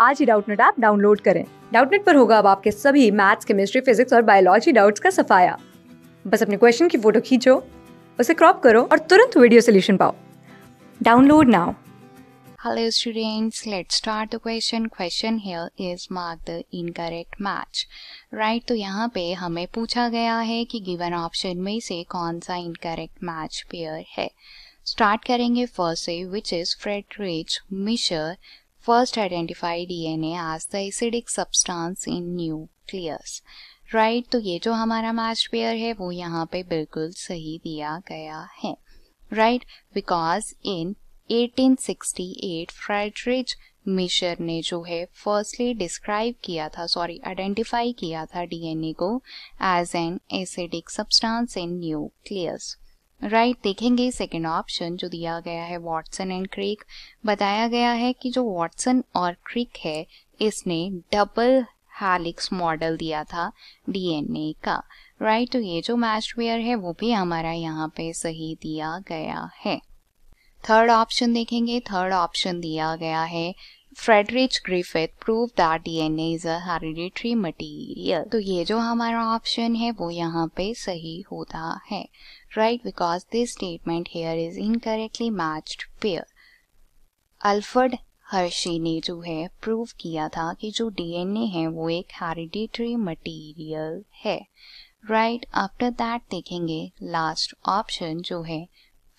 आज ही Doubtnut app download करें डाउटनेट पर होगा अब आपके सभी मैथ्स केमिस्ट्री फिजिक्स और बायोलॉजी डाउट्स का सफाया बस अपने क्वेश्चन की फोटो खींचो उसे क्रॉप करो और तुरंत वीडियो सोल्यूशन पाओ download now Hello students, let's start the question. Question here is mark the incorrect match. Right, तो यहाँ पे हमें पूछा गया है कि गिवन ऑप्शन में से कौन सा इनकरेक्ट मैच पेयर है स्टार्ट करेंगे फर्स्ट से is Fred Rich, Misher, First identify DNA as the acidic substance in nucleus. Right, तो ये जो हमारा मैच पेयर है वो यहाँ पे बिल्कुल सही दिया गया है right because in 1868 Friedrich Miescher ने जो है फर्स्टली डिस्क्राइब किया था सॉरी आइडेंटिफाई किया था डीएनए को as an acidic substance in nucleus right right, देखेंगे सेकेंड ऑप्शन जो दिया गया है वॉटसन एंड क्रिक बताया गया है कि जो वॉटसन और क्रिक है इसने डबल हालिक्स मॉडल दिया था डीएनए का राइट right, तो ये जो मैचवेयर है वो भी हमारा यहाँ पे सही दिया गया है थर्ड ऑप्शन देखेंगे थर्ड ऑप्शन दिया गया है Friedrich Griffith prove that DNA is a hereditary material तो ये जो हमारा ऑप्शन है वो यहाँ पे सही होता है right because this statement here is incorrectly matched pair Alfred Hershey ने जो है प्रूव किया था कि जो डीएनए है वो एक हेरिडिटरी मटेरियल है राइट आफ्टर दैट देखेंगे लास्ट ऑप्शन जो है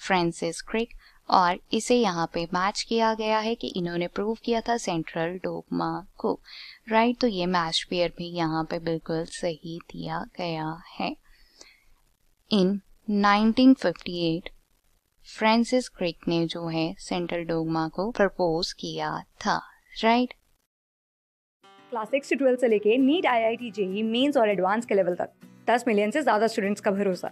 फ्रांसिस क्रिक और इसे यहाँ पे मैच किया गया है कि इन्होंने प्रूव किया था सेंट्रल डोगमा को राइट तो ये मैच पेयर भी यहाँ पे बिल्कुल सही दिया गया है इन 1958 फ्रांसिस क्रिक ने जो है सेंट्रल डोगमा को प्रपोज किया था राइट क्लास सिक्स से ट्वेल्व से लेके NEET I I T JEE Mains और एडवांस के लेवल तक 10 मिलियन से ज्यादा स्टूडेंट्स का भरोसा